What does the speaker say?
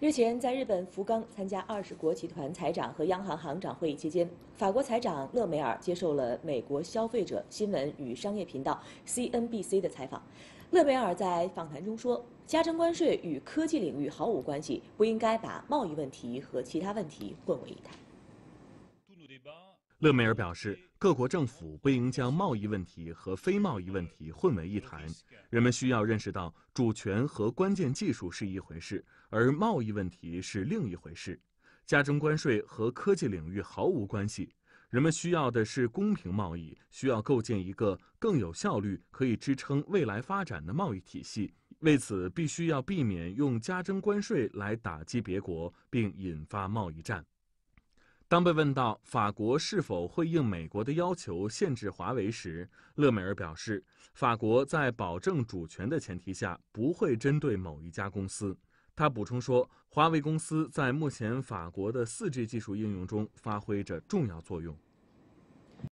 日前，在日本福冈参加二十国集团财长和央行行长会议期间，法国财长勒梅尔接受了美国消费者新闻与商业频道 CNBC 的采访。勒梅尔在访谈中说：“加征关税与科技领域毫无关系，不应该把贸易问题和其他问题混为一谈。”勒梅尔表示。各国政府不应将贸易问题和非贸易问题混为一谈。人们需要认识到，主权和关键技术是一回事，而贸易问题是另一回事。加征关税和科技领域毫无关系。人们需要的是公平贸易，需要构建一个更有效率、可以支撑未来发展的贸易体系。为此，必须要避免用加征关税来打击别国，并引发贸易战。当被问到法国是否会应美国的要求限制华为时，勒梅尔表示，法国在保证主权的前提下不会针对某一家公司。他补充说，华为公司在目前法国的 4G 技术应用中发挥着重要作用。